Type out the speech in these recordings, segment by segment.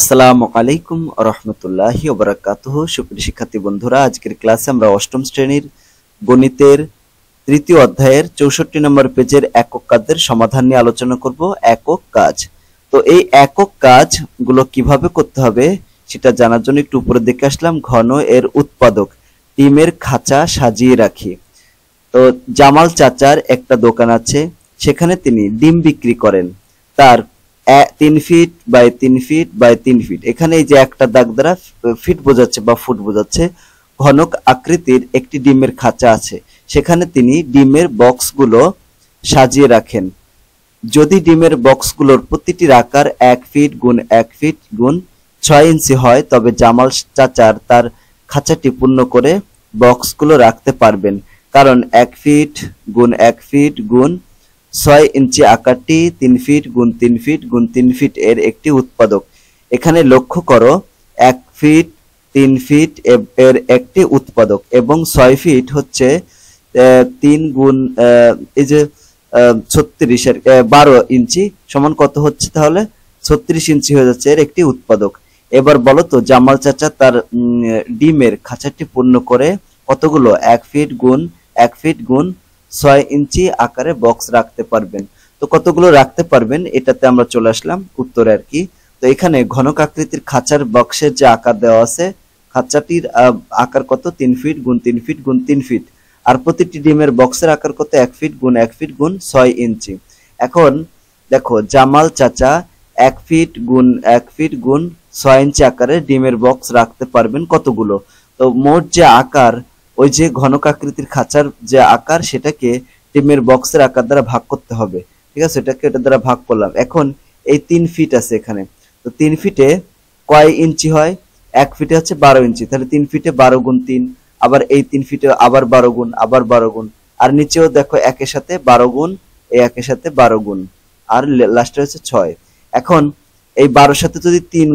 আসসালামু আলাইকুম রহমতুল্লাহি ওবরাকাতহ সুপ্রিয় শিক্ষার্থী বন্ধুরা আজকের ক্লাসে আমরা অষ্টম শ্রেণীর গণিতের তৃতীয় অধ্যায়ের চৌষট্টি নম্বর পেজের একক কাজের সমাধান নিয়ে আলোচনা করব একক কাজ তো এই একক কাজগুলো কিভাবে করতে হবে সেটা জানার জন্য একটু উপরের দিকে আসলাম ঘন এর উৎপাদক টিমের খাঁচা সাজিয়ে রাখি তো জামাল চাচার একটা দোকান আছে সেখানে তিনি ডিম বিক্রি করেন তার তিন ফিট বাই তিন ফিট বাই তিন ফিট এখানে এই যে একটা দাগ দ্বারা ফিট বোঝাচ্ছে বা ফুট বোঝাচ্ছে ঘনক আকৃতির একটি ডিমের খাঁচা আছে সেখানে তিনি ডিমের বক্সগুলো সাজিয়ে রাখেন যদি ডিমের বক্সগুলোর প্রতিটির আকার এক ফিট গুণ এক ফিট গুণ ছয় ইঞ্চি হয় তবে জামাল চাচার তার খাঁচাটি পূর্ণ করে বক্সগুলো রাখতে পারবেন কারণ এক ফিট গুণ এক ফিট গুণ ছয় ইঞ্চি আকারটি তিন ফিট গুণ তিন ফিট গুণ তিন ফিট এর একটি উৎপাদক এখানে লক্ষ্য করো এক ফিট তিন ফিট এর একটি উৎপাদক এবং ছয় ফিট হচ্ছে তিন গুণ এই যে ছত্রিশের বারো ইঞ্চি সমান কত হচ্ছে তাহলে ছত্রিশ ইঞ্চি হয়ে যাচ্ছে এর একটি উৎপাদক এবার বলো তো জামাল চাচা তার ডিমের খাঁচাটি পূর্ণ করে কতগুলো এক ফিট গুণ এক ফিট গুণ ছয় ইঞ্চি আকারে বক্স রাখতে পারবেন তো কতগুলো রাখতে পারবেন এটাতে আমরা চলে আসলাম উত্তরে আর কি তো এখানে ঘনক আকৃতির খাঁচার বক্সের যে আকার দেওয়া আছে খাঁচাটির আকার কত তিন ফিট গুণ তিন ফিট গুণ তিন ফিট আর প্রতিটি ডিমের বক্সের আকার কত এক ফিট গুণ এক ফিট গুণ ছয় ইঞ্চি এখন দেখো জামাল চাচা এক ফিট গুণ এক ফিট গুণ ছয় ইঞ্চি আকারে ডিমের বক্স রাখতে পারবেন কতগুলো তো মোট যে আকার ওই যে ঘনকাকৃতির খাঁচার যে আকার সেটাকে টিমের বক্সের আকার দ্বারা ভাগ করতে হবে ঠিক আছে এটাকে এটা দ্বারা ভাগ করলাম এখন এই তিন ফিট আছে এখানে তো তিন ফিটে কয় ইঞ্চি হয় এক ফিটে হচ্ছে বারো ইঞ্চি তাহলে তিন ফিটে বারো গুণ তিন আবার এই তিন ফিটে আবার বারো গুণ আবার বারো গুণ আর নিচেও দেখো একের সাথে বারো গুণ এই একের সাথে বারো গুণ আর লাস্টে হচ্ছে ছয় এখন এই বারোর সাথে যদি তিন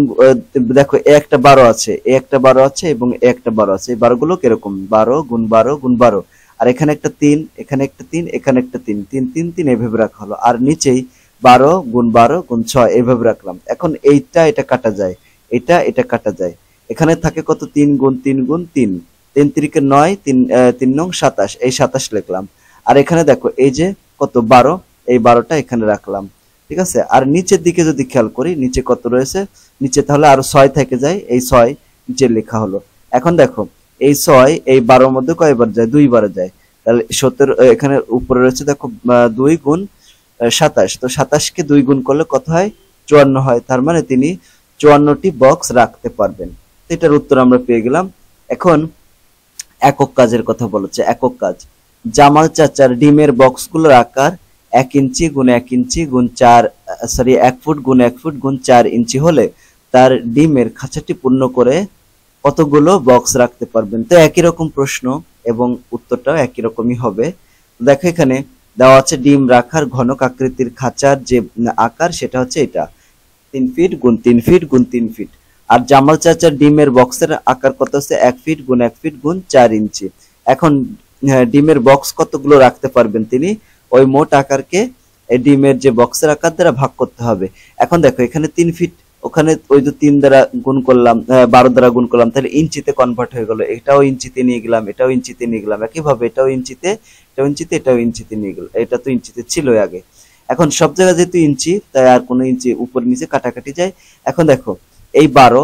দেখো একটা বারো আছে একটা বারো আছে এবং একটা বারো আছে এই বারোগুলো কিরকম বারো গুণ বারো গুণ বারো আর এখানে একটা তিন এখানে একটা তিন এখানে একটা তিন তিন তিন তিন এভাবে রাখা হলো আর নিচেই বারো গুণ বারো গুণ ছয় এভাবে রাখলাম এখন এইটা এটা কাটা যায় এটা এটা কাটা যায় এখানে থাকে কত তিন গুণ তিন গুণ তিন তিন তিরিকে নয় তিন তিন নং সাতাশ এই সাতাশ লিখলাম আর এখানে দেখো এই যে কত বারো এই বারোটা এখানে রাখলাম ঠিক আছে আর নিচের দিকে যদি খেয়াল করি নিচে কত রয়েছে নিচে তাহলে আরো ছয় থেকে যায় এই ছয় নিচে লেখা হলো এখন দেখো এই ছয় এই বারোর মধ্যে কয়বার যায় দুইবার যায় তাহলে সতেরো এখানে উপরে রয়েছে দেখো দুই গুণ সাতাশ তো সাতাশকে দুই গুণ করলে কত হয় চুয়ান্ন হয় তার মানে তিনি চুয়ান্নটি বক্স রাখতে পারবেন এটার উত্তর আমরা পেয়ে গেলাম এখন একক কাজের কথা বলেছে একক কাজ জামাল চাচার ডিমের বক্সগুলোর আকার এক ইঞ্চি গুণ এক ইঞ্চি গুণ চার সরি এক ফুট গুণ এক ফুট গুণ চার ইঞ্চি হলে তার ডিমের খাঁচাটি পূর্ণ করে কতগুলো বক্স রাখতে পারবেন তো একই রকম প্রশ্ন এবং উত্তরটাও একই রকমই হবে দেখো এখানে দেওয়া আছে ডিম রাখার ঘনক আকৃতির খাঁচার যে আকার সেটা হচ্ছে এটা তিন ফিট গুণ তিন ফিট গুণ তিন ফিট আর জামাল চাচার ডিমের বক্সের আকার কত হচ্ছে এক ফিট গুণ এক ফিট গুণ চার ইঞ্চি এখন হ্যাঁ, ডিমের বক্স কতগুলো রাখতে পারবেন তিনি ওই মোট আকারকে ডিমের যে বক্সের আকার দ্বারা ভাগ করতে হবে এখন দেখো এখানে তিন ফিট ওখানে ওই যে তিন দ্বারা গুণ করলাম বারো দ্বারা গুণ করলাম তাহলে ইঞ্চিতে কনভার্ট হয়ে গেল এটাও ইঞ্চিতে নিয়ে গেলাম এটাও ইঞ্চিতে নিয়ে গেলাম একইভাবে এটাও ইঞ্চিতে এটাও ইঞ্চিতে এটাও ইঞ্চিতে নিয়ে গেল এটা তো ইঞ্চিতে ছিল আগে এখন সব জায়গায় যেহেতু ইঞ্চি তাই আর কোনো ইঞ্চি উপর নিচে কাটাকাটি যায় এখন দেখো এই বারো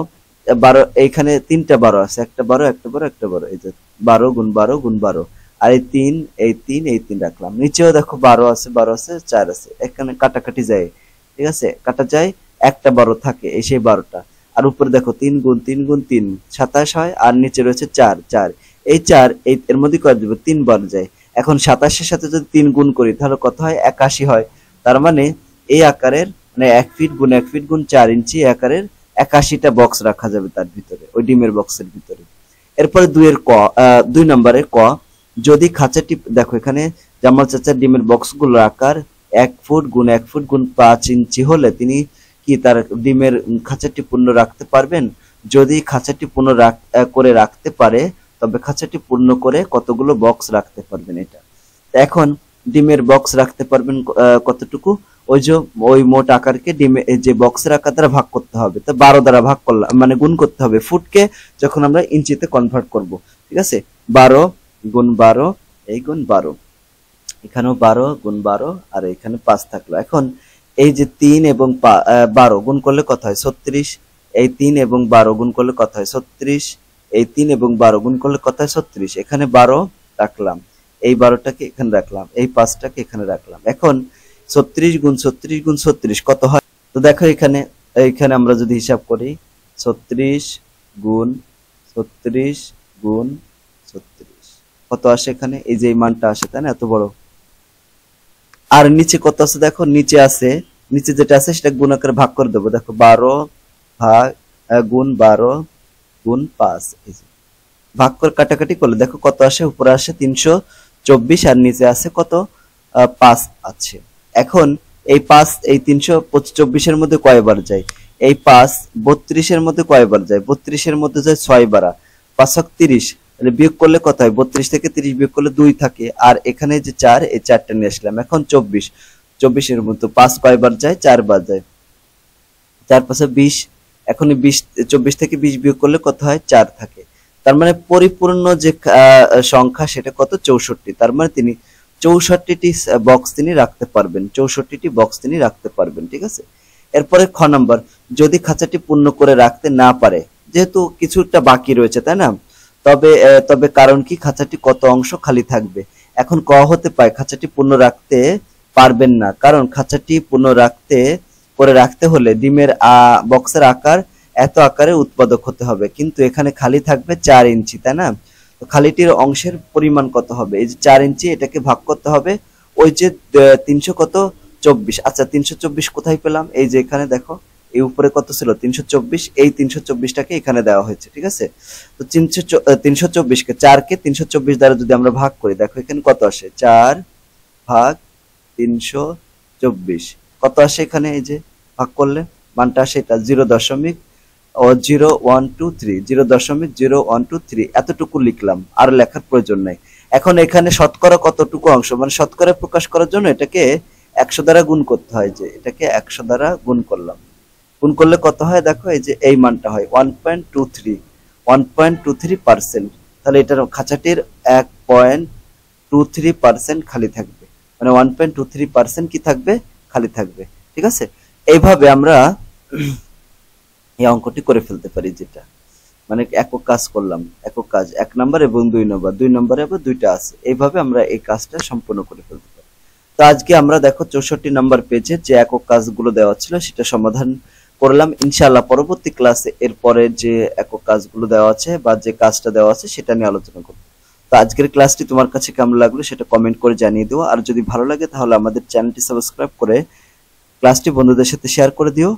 বারো এইখানে তিনটা বারো আছে একটা বারো একটা বারো একটা বারো এই যে বারো গুণ বারো গুণ বারো আর এই তিন এই তিন এই তিন রাখলাম নিচেও দেখো বারো আছে বারো আছে চার আছে এখানে কাটাকাটি যায় ঠিক আছে কাটা যায় একটা বারো থাকে এই সেই বারোটা আর উপরে দেখো তিন গুণ তিন গুণ তিন সাতাশ হয় আর নিচে রয়েছে চার চার এই চার এই এর মধ্যে কয় দেবে তিন বার যায় এখন সাতাশের সাথে যদি তিন গুণ করি তাহলে কত হয় একাশি হয় তার মানে এই আকারের মানে এক ফিট গুণ এক ফিট গুণ চার ইঞ্চি আকারের একাশিটা বক্স রাখা যাবে তার ভিতরে ওই ডিমের বক্সের ভিতরে এরপরে দুইয়ের ক দুই নম্বরের ক যদি খাঁচাটি দেখো এখানে জামাল চাচার ডিমের বক্সগুলোর আকার এক ফুট গুণ এক ফুট গুণ পাঁচ ইঞ্চি হলে তিনি কি তার ডিমের খাঁচাটি পূর্ণ রাখতে পারবেন যদি খাঁচাটি পূর্ণ করে রাখতে পারে তবে খাঁচাটি পূর্ণ করে কতগুলো বক্স রাখতে পারবেন এটা এখন ডিমের বক্স রাখতে পারবেন কতটুকু ওই যে ওই মোট আকারকে ডিমে যে বক্সের আকার দ্বারা ভাগ করতে হবে তো বারো দ্বারা ভাগ করলাম মানে গুণ করতে হবে ফুটকে যখন আমরা ইঞ্চিতে কনভার্ট করব ঠিক আছে বারো গুণ বারো এই গুণ বারো এখানেও বারো গুণ বারো আর এখানে পাঁচ থাকলো এখন এই যে তিন এবং বারো গুণ করলে কত হয় ছত্রিশ এই তিন এবং বারো গুণ করলে কত হয় ছত্রিশ এই তিন এবং বারো গুণ করলে কত হয় ছত্রিশ এখানে বারো রাখলাম এই বারোটাকে এখানে রাখলাম এই পাঁচটাকে এখানে রাখলাম এখন ছত্রিশ গুণ ছত্রিশ গুণ ছত্রিশ কত হয় তো দেখো এখানে এখানে আমরা যদি হিসাব করি ছত্রিশ গুণ ছত্রিশ গুণ ছত্রিশ কত আসে এখানে এই যে মানটা আসে তাই না এত বড় আর নিচে কত আছে দেখো নিচে আছে নিচে যেটা আছে সেটা গুণ আকারে ভাগ করে দেবো দেখো বারো ভাগ গুণ বারো গুণ পাঁচ এই যে ভাগ করে কাটাকাটি করলে দেখো কত আসে উপরে আসে তিনশো চব্বিশ আর নিচে আছে কত পাঁচ আছে এখন এই পাঁচ এই তিনশো চব্বিশের মধ্যে কয়বার যায় এই পাঁচ বত্রিশের মধ্যে কয়বার যায় বত্রিশের মধ্যে যায় ছয় বারা পাঁচক তিরিশ মানে বিয়োগ করলে কত হয় বত্রিশ থেকে তিরিশ বিয়োগ করলে দুই থাকে আর এখানে যে চার এই চারটা নিয়ে আসলাম এখন চব্বিশ চব্বিশের মতো পাঁচ কয়বার যায় বার যায় চার পাশে বিশ এখন বিশ চব্বিশ থেকে বিশ বিয়োগ করলে কত হয় চার থাকে তার মানে পরিপূর্ণ যে সংখ্যা সেটা কত চৌষট্টি তার মানে তিনি চৌষট্টি বক্স তিনি রাখতে পারবেন চৌষট্টি বক্স তিনি রাখতে পারবেন ঠিক আছে এরপরে খ নম্বর যদি খাঁচাটি পূর্ণ করে রাখতে না পারে যেহেতু কিছুটা বাকি রয়েছে তাই না তবে তবে কারণ কি খাঁচাটি কত অংশ খালি থাকবে এখন ক হতে পায় খাঁচাটি পূর্ণ রাখতে পারবেন না কারণ খাঁচাটি পূর্ণ রাখতে করে রাখতে হলে ডিমের বক্সের আকার এত আকারে উৎপাদক হতে হবে কিন্তু এখানে খালি থাকবে চার ইঞ্চি তাই না তো খালিটির অংশের পরিমাণ কত হবে এই যে চার ইঞ্চি এটাকে ভাগ করতে হবে ওই যে তিনশো কত চব্বিশ আচ্ছা তিনশো চব্বিশ কোথায় পেলাম এই যে এখানে দেখো এই উপরে কত ছিল তিনশো চব্বিশ এই তিনশো চব্বিশটাকে এখানে দেওয়া হয়েছে ঠিক আছে তো তিনশো তিনশো চব্বিশকে চারকে তিনশো চব্বিশ দ্বারা যদি আমরা ভাগ করি দেখো এখানে কত আসে চার ভাগ তিনশো চব্বিশ কত আসে এখানে এই যে ভাগ করলে মানটা আসে এটা জিরো দশমিক zero one two three zero দশমিক জিরো ওয়ান টু থ্রি এতটুকু লিখলাম আর লেখার প্রয়োজন নাই এখন এখানে শতকরা কতটুকু অংশ মানে শতকরা প্রকাশ করার জন্য এটাকে একশো দ্বারা গুণ করতে হয় যে এটাকে একশো দ্বারা গুণ করলাম গুণ করলে কত হয় দেখো এই যে এই মানটা হয় one point two three one point two three percent তাহলে এটার খাঁচাটির এক পয়েন্ট টু থ্রি পার্সেন্ট খালি থাকবে মানে one point two three percent কি থাকবে খালি থাকবে ঠিক আছে এইভাবে আমরা এই অঙ্কটি করে ফেলতে পারি যেটা মানে একক কাজ করলাম একক কাজ এক নম্বর এবং দুই নম্বর দুই নম্বরে আবার দুইটা আছে এইভাবে আমরা এই কাজটা সম্পূর্ণ করে ফেলতে পারি তো আজকে আমরা দেখো চৌষট্টি নম্বর পেজে যে একক কাজগুলো দেওয়া ছিল সেটা সমাধান করলাম ইনশাল্লাহ পরবর্তী ক্লাসে এরপরে যে একক কাজগুলো দেওয়া আছে বা যে কাজটা দেওয়া আছে সেটা নিয়ে আলোচনা করব তো আজকের ক্লাসটি তোমার কাছে কেমন লাগলো সেটা কমেন্ট করে জানিয়ে দিও আর যদি ভালো লাগে তাহলে আমাদের চ্যানেলটি সাবস্ক্রাইব করে ক্লাসটি বন্ধুদের সাথে শেয়ার করে দিও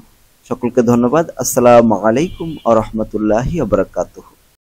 সকলকে ধন্যবাদ আসসালামু আলাইকুম আ রহমতুল্লাহি আবরাকাতুহ